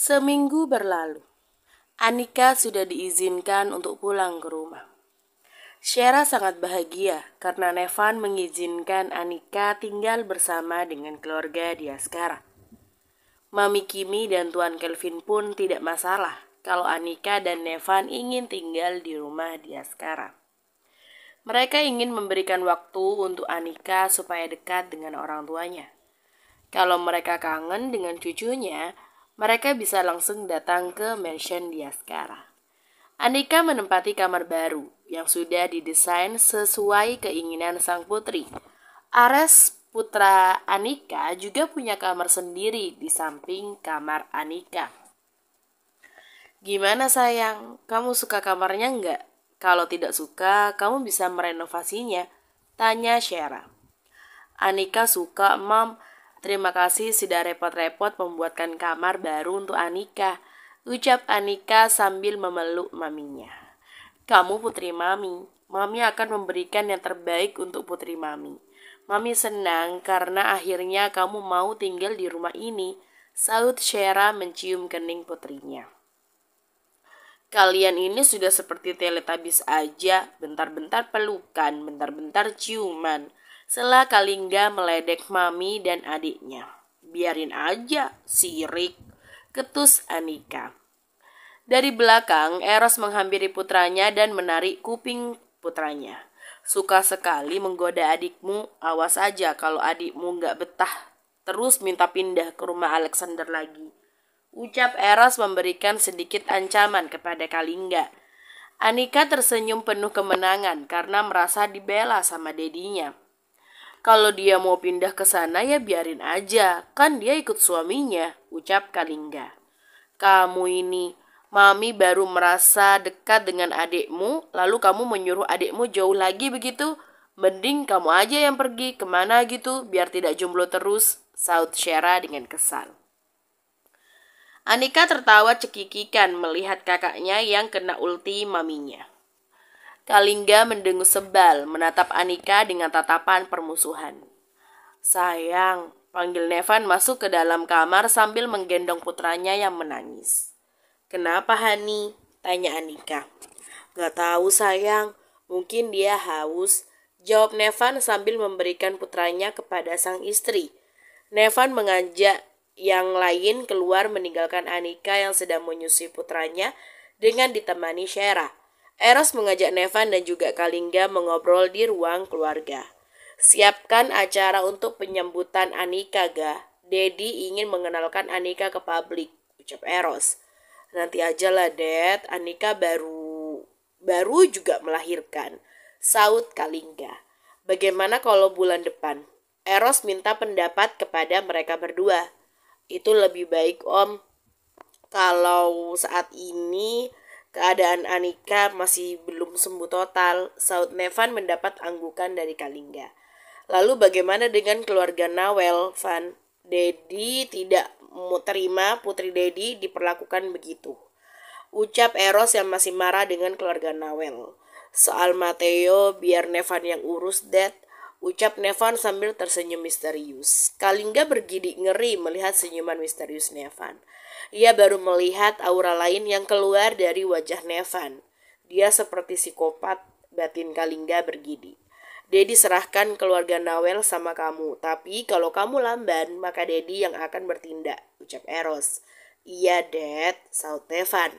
Seminggu berlalu, Anika sudah diizinkan untuk pulang ke rumah. Shera sangat bahagia karena Nevan mengizinkan Anika tinggal bersama dengan keluarga dia sekarang. Mami Kimi dan Tuan Kelvin pun tidak masalah kalau Anika dan Nevan ingin tinggal di rumah dia sekarang. Mereka ingin memberikan waktu untuk Anika supaya dekat dengan orang tuanya. Kalau mereka kangen dengan cucunya, mereka bisa langsung datang ke mansion dia sekarang. Anika menempati kamar baru yang sudah didesain sesuai keinginan sang putri. Ares putra Anika juga punya kamar sendiri di samping kamar Anika. Gimana sayang, kamu suka kamarnya enggak? Kalau tidak suka, kamu bisa merenovasinya. Tanya Shera. Anika suka, Mam. Terima kasih sudah repot-repot membuatkan kamar baru untuk Anika, ucap Anika sambil memeluk maminya. Kamu putri mami, mami akan memberikan yang terbaik untuk putri mami. Mami senang karena akhirnya kamu mau tinggal di rumah ini, Saud Shera mencium kening putrinya. Kalian ini sudah seperti teletabis aja, bentar-bentar pelukan, bentar-bentar ciuman. Sela Kalingga meledek mami dan adiknya. Biarin aja, sirik. Ketus Anika. Dari belakang, Eros menghampiri putranya dan menarik kuping putranya. Suka sekali menggoda adikmu, awas aja kalau adikmu nggak betah. Terus minta pindah ke rumah Alexander lagi. Ucap Eros memberikan sedikit ancaman kepada Kalingga. Anika tersenyum penuh kemenangan karena merasa dibela sama dedinya. Kalau dia mau pindah ke sana ya biarin aja, kan dia ikut suaminya, ucap Kalingga. Kamu ini, mami baru merasa dekat dengan adikmu, lalu kamu menyuruh adikmu jauh lagi begitu? Mending kamu aja yang pergi kemana gitu, biar tidak jomblo terus, saut Shera dengan kesal. Anika tertawa cekikikan melihat kakaknya yang kena ulti maminya. Kalingga mendengus sebal, menatap Anika dengan tatapan permusuhan. Sayang, panggil Nevan masuk ke dalam kamar sambil menggendong putranya yang menangis. Kenapa Hani? Tanya Anika. Gak tahu sayang, mungkin dia haus. Jawab Nevan sambil memberikan putranya kepada sang istri. Nevan mengajak yang lain keluar meninggalkan Anika yang sedang menyusui putranya dengan ditemani Shera. Eros mengajak Nevan dan juga Kalingga mengobrol di ruang keluarga. Siapkan acara untuk penyambutan Anika, ga. Dedi ingin mengenalkan Anika ke publik, ucap Eros. Nanti aja lah, Dad. Anika baru baru juga melahirkan. Saut Kalingga. Bagaimana kalau bulan depan? Eros minta pendapat kepada mereka berdua. Itu lebih baik, Om. Kalau saat ini Keadaan Anika masih belum sembuh total, Saud Nevan mendapat anggukan dari Kalingga. Lalu bagaimana dengan keluarga Nawel, Van? Dedi tidak mau terima putri Dedi diperlakukan begitu. Ucap Eros yang masih marah dengan keluarga Nawel. Soal Mateo, biar Nevan yang urus, Dad. Ucap Nevan sambil tersenyum misterius. Kalingga bergidik ngeri melihat senyuman misterius Nevan. Ia baru melihat aura lain yang keluar dari wajah Nevan. Dia seperti psikopat, batin Kalingga bergidi. Dedi serahkan keluarga Nawel sama kamu, tapi kalau kamu lamban, maka Dedi yang akan bertindak, ucap Eros. Iya, Dad. saut Nevan.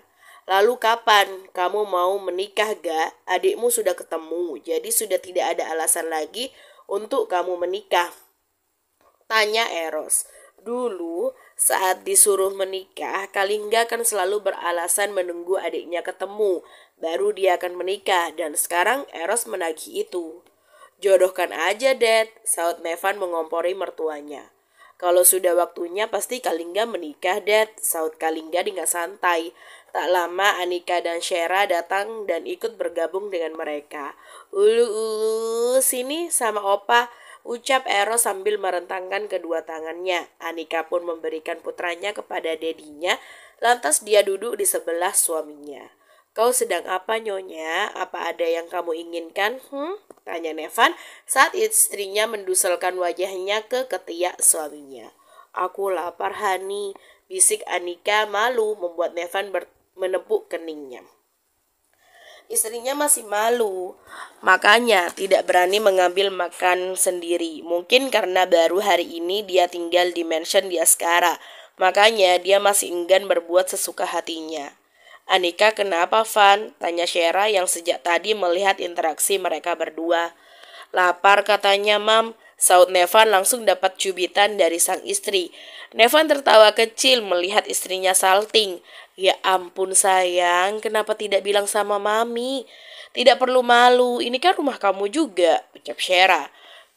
Lalu kapan kamu mau menikah, gak? Adikmu sudah ketemu, jadi sudah tidak ada alasan lagi untuk kamu menikah. Tanya Eros. Dulu saat disuruh menikah, Kalingga akan selalu beralasan menunggu adiknya ketemu, baru dia akan menikah, dan sekarang Eros menagih itu. Jodohkan aja, Dad, saut Mevan mengompori mertuanya. Kalau sudah waktunya pasti Kalingga menikah, Dad, saut Kalingga dengan santai. Tak lama Anika dan Shera datang dan ikut bergabung dengan mereka. Ulu-ulu, sini sama opa, ucap Eros sambil merentangkan kedua tangannya. Anika pun memberikan putranya kepada dedinya, lantas dia duduk di sebelah suaminya. Kau sedang apa nyonya? Apa ada yang kamu inginkan? Hmm? Tanya Nevan saat istrinya menduselkan wajahnya ke ketiak suaminya. Aku lapar Hani, bisik Anika malu membuat Nevan menepuk keningnya istrinya masih malu. Makanya tidak berani mengambil makan sendiri. Mungkin karena baru hari ini dia tinggal di mansion dia sekarang. Makanya dia masih enggan berbuat sesuka hatinya. Anika kenapa Van? Tanya Shera yang sejak tadi melihat interaksi mereka berdua. Lapar katanya Mam, Saud Nevan langsung dapat cubitan dari sang istri. Nevan tertawa kecil melihat istrinya salting. Ya ampun sayang, kenapa tidak bilang sama mami? Tidak perlu malu, ini kan rumah kamu juga, ucap Shera.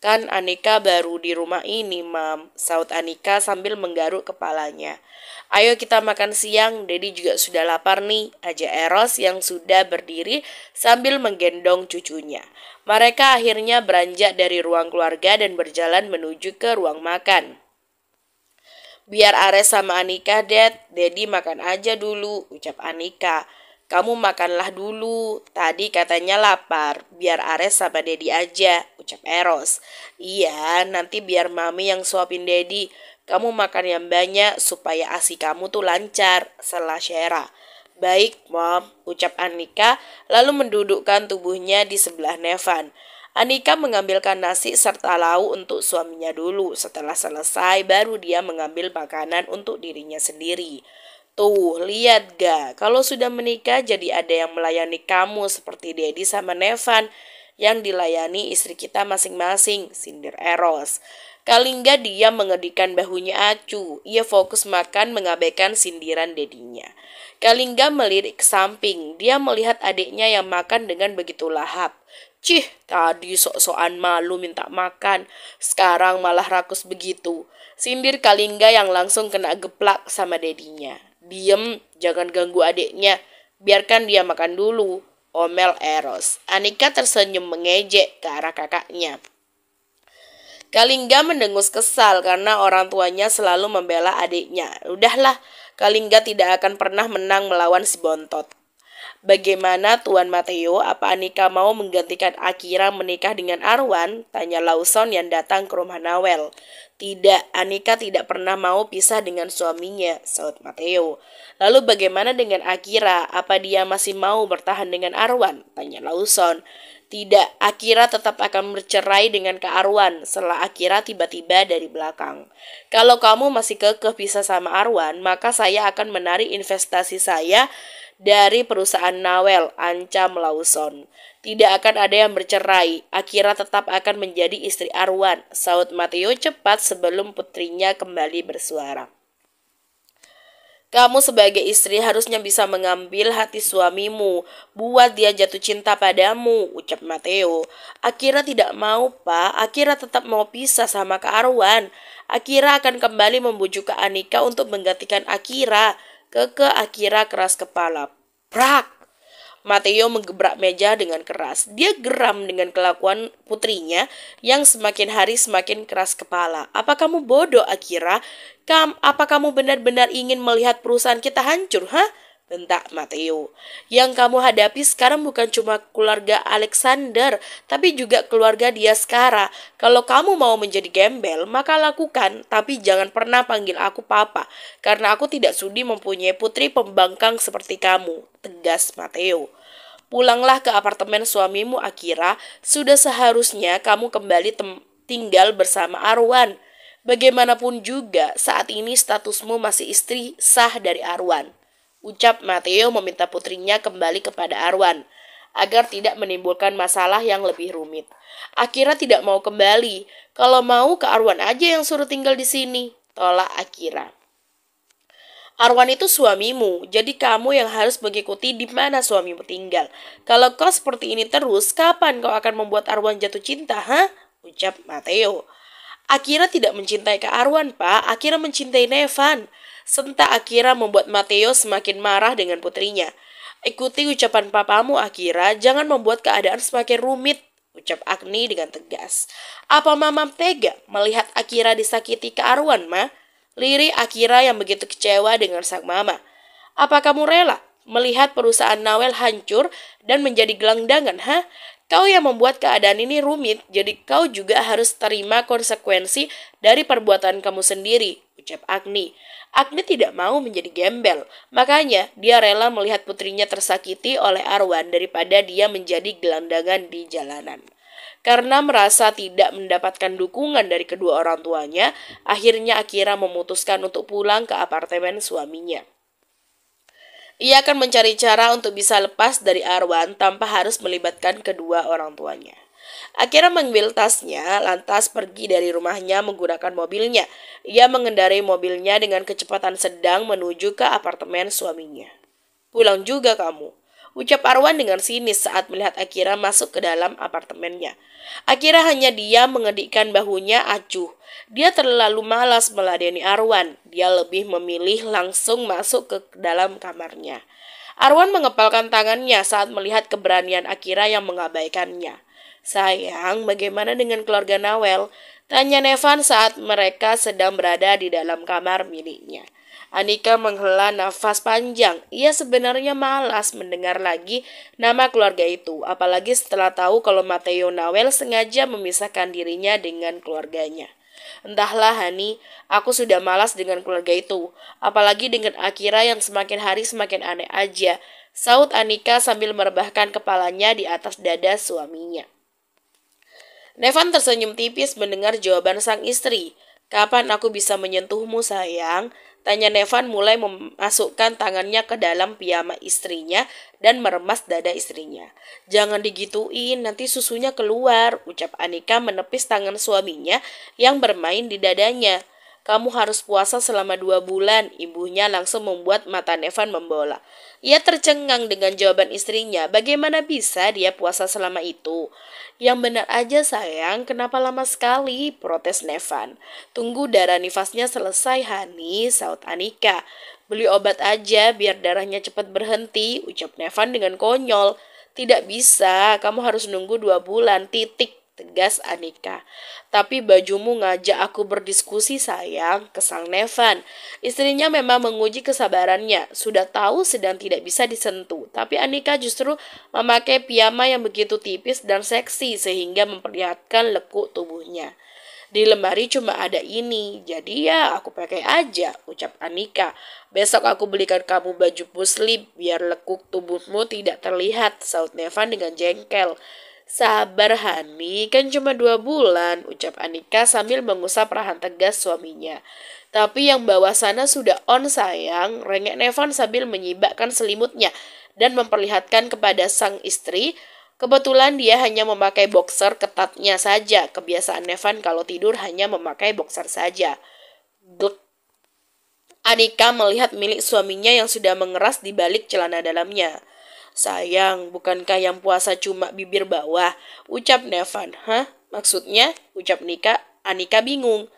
Kan Anika baru di rumah ini, Mam. Saut Anika sambil menggaruk kepalanya. Ayo kita makan siang, Dedi juga sudah lapar nih, aja Eros yang sudah berdiri sambil menggendong cucunya. Mereka akhirnya beranjak dari ruang keluarga dan berjalan menuju ke ruang makan. Biar Ares sama Anika, Dad, Dedi makan aja dulu, ucap Anika. Kamu makanlah dulu, tadi katanya lapar, biar Ares sama Dedi aja, ucap Eros. Iya, nanti biar Mami yang suapin Dedi. Kamu makan yang banyak supaya asi kamu tuh lancar, selah Shera. Baik, Mom, ucap Anika, lalu mendudukkan tubuhnya di sebelah Nevan. Anika mengambilkan nasi serta lauk untuk suaminya dulu. Setelah selesai, baru dia mengambil makanan untuk dirinya sendiri. Tuh, lihat ga, kalau sudah menikah jadi ada yang melayani kamu seperti Dedi sama Nevan yang dilayani istri kita masing-masing, sindir Eros. Kalingga dia mengedikan bahunya acu, ia fokus makan mengabaikan sindiran dedinya. Kalingga melirik ke samping, dia melihat adiknya yang makan dengan begitu lahap. Cih, tadi sok-sokan malu minta makan, sekarang malah rakus begitu. Sindir Kalingga yang langsung kena geplak sama dedinya. Diem, jangan ganggu adiknya. Biarkan dia makan dulu, omel Eros. Anika tersenyum mengejek ke arah kakaknya. Kalingga mendengus kesal karena orang tuanya selalu membela adiknya. Udahlah, Kalingga tidak akan pernah menang melawan si bontot. Bagaimana Tuan Mateo, apa Anika mau menggantikan Akira menikah dengan Arwan? Tanya Lawson yang datang ke rumah Nawel. Tidak, Anika tidak pernah mau pisah dengan suaminya, saud Mateo. Lalu bagaimana dengan Akira? Apa dia masih mau bertahan dengan Arwan? Tanya Lawson. Tidak, Akira tetap akan bercerai dengan Kak Arwan setelah Akira tiba-tiba dari belakang. Kalau kamu masih kekeh pisah sama Arwan, maka saya akan menarik investasi saya dari perusahaan Nawel, ancam Lawson. Tidak akan ada yang bercerai, Akira tetap akan menjadi istri Arwan, saut Mateo cepat sebelum putrinya kembali bersuara. Kamu sebagai istri harusnya bisa mengambil hati suamimu, buat dia jatuh cinta padamu, ucap Mateo. Akira tidak mau, Pak. Akira tetap mau pisah sama Kak Arwan. Akira akan kembali membujuk Kak Anika untuk menggantikan Akira ke ke Akira keras kepala. Prak! Mateo menggebrak meja dengan keras. Dia geram dengan kelakuan putrinya yang semakin hari semakin keras kepala. Apa kamu bodoh, Akira? Kam, apa kamu benar-benar ingin melihat perusahaan kita hancur, ha? Huh? Bentak Matteo. Yang kamu hadapi sekarang bukan cuma keluarga Alexander, tapi juga keluarga dia sekarang. Kalau kamu mau menjadi gembel, maka lakukan, tapi jangan pernah panggil aku papa, karena aku tidak sudi mempunyai putri pembangkang seperti kamu, tegas Matteo. Pulanglah ke apartemen suamimu Akira, sudah seharusnya kamu kembali tinggal bersama Arwan. Bagaimanapun juga, saat ini statusmu masih istri sah dari Arwan ucap Matteo meminta putrinya kembali kepada Arwan agar tidak menimbulkan masalah yang lebih rumit. Akira tidak mau kembali. Kalau mau ke Arwan aja yang suruh tinggal di sini, tolak Akira. Arwan itu suamimu, jadi kamu yang harus mengikuti di mana suamimu tinggal. Kalau kau seperti ini terus, kapan kau akan membuat Arwan jatuh cinta, ha? Ucap Mateo. Akira tidak mencintai ke Arwan, Pak. Akira mencintai Nevan. Sentak Akira membuat Mateo semakin marah dengan putrinya. Ikuti ucapan papamu Akira, jangan membuat keadaan semakin rumit, ucap Agni dengan tegas. Apa mama tega melihat Akira disakiti kearuan, ma? Liri Akira yang begitu kecewa dengan sang mama. Apa kamu rela melihat perusahaan Nawel hancur dan menjadi gelangdangan, ha? Kau yang membuat keadaan ini rumit, jadi kau juga harus terima konsekuensi dari perbuatan kamu sendiri ucap Agni. Agni tidak mau menjadi gembel, makanya dia rela melihat putrinya tersakiti oleh Arwan daripada dia menjadi gelandangan di jalanan. Karena merasa tidak mendapatkan dukungan dari kedua orang tuanya, akhirnya Akira memutuskan untuk pulang ke apartemen suaminya. Ia akan mencari cara untuk bisa lepas dari Arwan tanpa harus melibatkan kedua orang tuanya. Akhirnya mengambil tasnya, lantas pergi dari rumahnya menggunakan mobilnya. Ia mengendarai mobilnya dengan kecepatan sedang menuju ke apartemen suaminya. Pulang juga kamu, ucap Arwan dengan sinis saat melihat Akira masuk ke dalam apartemennya. Akira hanya dia mengedikkan bahunya acuh. Dia terlalu malas meladeni Arwan. Dia lebih memilih langsung masuk ke dalam kamarnya. Arwan mengepalkan tangannya saat melihat keberanian Akira yang mengabaikannya. Sayang, bagaimana dengan keluarga Nawel? Tanya Nevan saat mereka sedang berada di dalam kamar miliknya. Anika menghela nafas panjang. Ia sebenarnya malas mendengar lagi nama keluarga itu, apalagi setelah tahu kalau Mateo Nawel sengaja memisahkan dirinya dengan keluarganya. Entahlah Hani, aku sudah malas dengan keluarga itu, apalagi dengan Akira yang semakin hari semakin aneh aja. Saut Anika sambil merebahkan kepalanya di atas dada suaminya. Nevan tersenyum tipis mendengar jawaban sang istri. Kapan aku bisa menyentuhmu sayang? Tanya Nevan mulai memasukkan tangannya ke dalam piyama istrinya dan meremas dada istrinya. Jangan digituin, nanti susunya keluar, ucap Anika menepis tangan suaminya yang bermain di dadanya. Kamu harus puasa selama dua bulan. Ibunya langsung membuat mata Nevan membola. Ia tercengang dengan jawaban istrinya. Bagaimana bisa dia puasa selama itu? Yang benar aja sayang, kenapa lama sekali? Protes Nevan. Tunggu darah nifasnya selesai, Hani, saut Anika. Beli obat aja biar darahnya cepat berhenti, ucap Nevan dengan konyol. Tidak bisa, kamu harus nunggu dua bulan, titik Tegas Anika. Tapi bajumu ngajak aku berdiskusi sayang, kesal Nevan. Istrinya memang menguji kesabarannya, sudah tahu sedang tidak bisa disentuh. Tapi Anika justru memakai piyama yang begitu tipis dan seksi sehingga memperlihatkan lekuk tubuhnya. Di lemari cuma ada ini, jadi ya aku pakai aja, ucap Anika. Besok aku belikan kamu baju muslim biar lekuk tubuhmu tidak terlihat, saut Nevan dengan jengkel. Sabar Hani, kan cuma dua bulan, ucap Anika sambil mengusap rahan tegas suaminya. Tapi yang bawah sana sudah on sayang, rengek Nevan sambil menyibakkan selimutnya dan memperlihatkan kepada sang istri Kebetulan dia hanya memakai boxer ketatnya saja. Kebiasaan Nevan kalau tidur hanya memakai boxer saja. Gluk. Anika melihat milik suaminya yang sudah mengeras di balik celana dalamnya. Sayang, bukankah yang puasa cuma bibir bawah? Ucap Nevan. Hah? Maksudnya? Ucap Nika. Anika bingung.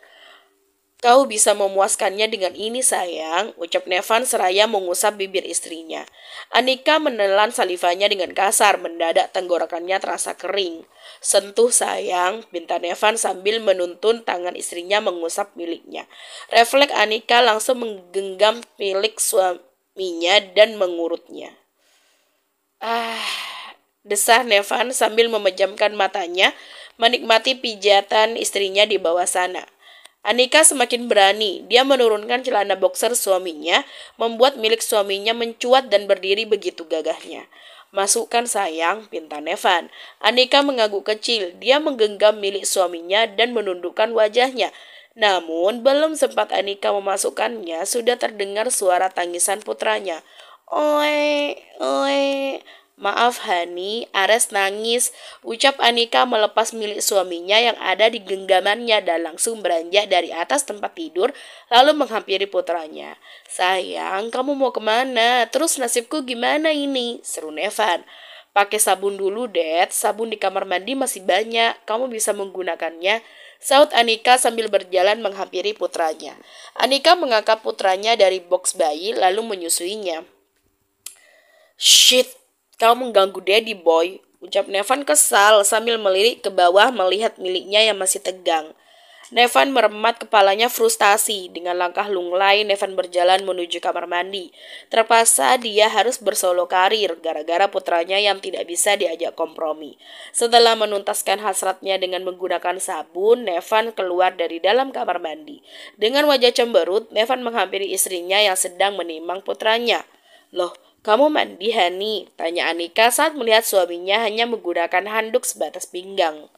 Kau bisa memuaskannya dengan ini sayang, ucap Nevan seraya mengusap bibir istrinya. Anika menelan salivanya dengan kasar, mendadak tenggorokannya terasa kering. Sentuh sayang, minta Nevan sambil menuntun tangan istrinya mengusap miliknya. Refleks Anika langsung menggenggam milik suaminya dan mengurutnya. Ah, desah Nevan sambil memejamkan matanya, menikmati pijatan istrinya di bawah sana. Anika semakin berani. Dia menurunkan celana boxer suaminya, membuat milik suaminya mencuat dan berdiri begitu gagahnya. Masukkan sayang, pinta Nevan. Anika mengangguk kecil. Dia menggenggam milik suaminya dan menundukkan wajahnya. Namun, belum sempat Anika memasukkannya, sudah terdengar suara tangisan putranya. Oi, oi. Maaf Hani, Ares nangis. Ucap Anika melepas milik suaminya yang ada di genggamannya dan langsung beranjak dari atas tempat tidur lalu menghampiri putranya. Sayang, kamu mau kemana? Terus nasibku gimana ini? Seru Nevan. Pakai sabun dulu, Dad. Sabun di kamar mandi masih banyak. Kamu bisa menggunakannya. Saud Anika sambil berjalan menghampiri putranya. Anika mengangkat putranya dari box bayi lalu menyusuinya. Shit, kau mengganggu Daddy Boy, ucap Nevan kesal sambil melirik ke bawah melihat miliknya yang masih tegang. Nevan meremat kepalanya frustasi. Dengan langkah lunglai, Nevan berjalan menuju kamar mandi. Terpaksa dia harus bersolo karir gara-gara putranya yang tidak bisa diajak kompromi. Setelah menuntaskan hasratnya dengan menggunakan sabun, Nevan keluar dari dalam kamar mandi. Dengan wajah cemberut, Nevan menghampiri istrinya yang sedang menimang putranya. Loh, kamu mandi, Hani? Tanya Anika saat melihat suaminya hanya menggunakan handuk sebatas pinggang.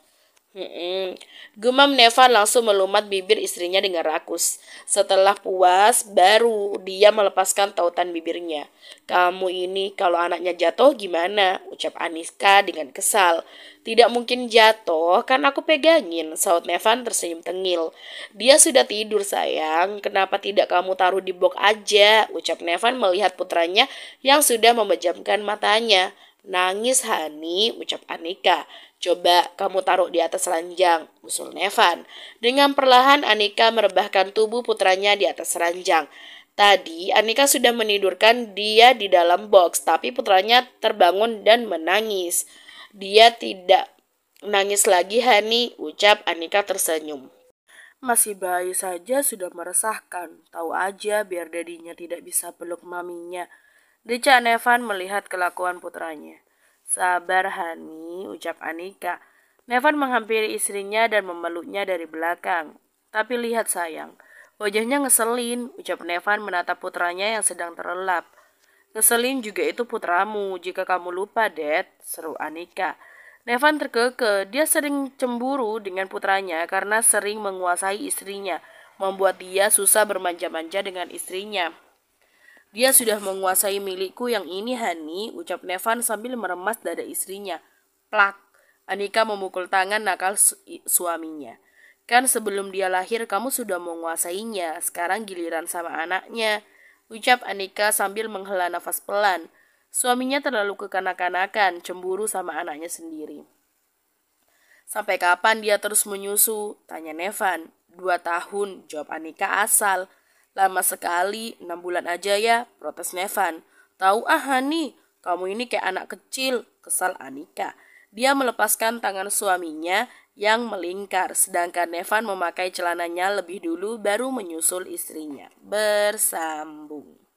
Gumam Nevan langsung melumat bibir istrinya dengan rakus. Setelah puas, baru dia melepaskan tautan bibirnya. Kamu ini kalau anaknya jatuh gimana? Ucap Aniska dengan kesal. Tidak mungkin jatuh, kan aku pegangin. Saut Nevan tersenyum tengil. Dia sudah tidur sayang, kenapa tidak kamu taruh di bok aja? Ucap Nevan melihat putranya yang sudah memejamkan matanya. Nangis Hani, ucap Anika. Coba kamu taruh di atas ranjang, usul Nevan. Dengan perlahan Anika merebahkan tubuh putranya di atas ranjang. Tadi Anika sudah menidurkan dia di dalam box, tapi putranya terbangun dan menangis. Dia tidak nangis lagi, Hani, ucap Anika tersenyum. Masih bayi saja sudah meresahkan. Tahu aja biar dadinya tidak bisa peluk maminya. Deca Nevan melihat kelakuan putranya. Sabar Hani, ucap Anika. Nevan menghampiri istrinya dan memeluknya dari belakang. Tapi lihat sayang, wajahnya ngeselin, ucap Nevan menatap putranya yang sedang terlelap. Ngeselin juga itu putramu, jika kamu lupa, Dad, seru Anika. Nevan terkekeh, dia sering cemburu dengan putranya karena sering menguasai istrinya, membuat dia susah bermanja-manja dengan istrinya. Dia sudah menguasai milikku yang ini Hani, ucap Nevan sambil meremas dada istrinya. Plak, Anika memukul tangan nakal su suaminya. Kan sebelum dia lahir kamu sudah menguasainya, sekarang giliran sama anaknya. Ucap Anika sambil menghela nafas pelan. Suaminya terlalu kekanak-kanakan, cemburu sama anaknya sendiri. Sampai kapan dia terus menyusu? Tanya Nevan. Dua tahun, jawab Anika asal. Lama sekali, enam bulan aja ya, protes Nevan. Tahu ah Hani, kamu ini kayak anak kecil, kesal Anika. Dia melepaskan tangan suaminya yang melingkar, sedangkan Nevan memakai celananya lebih dulu baru menyusul istrinya. Bersambung.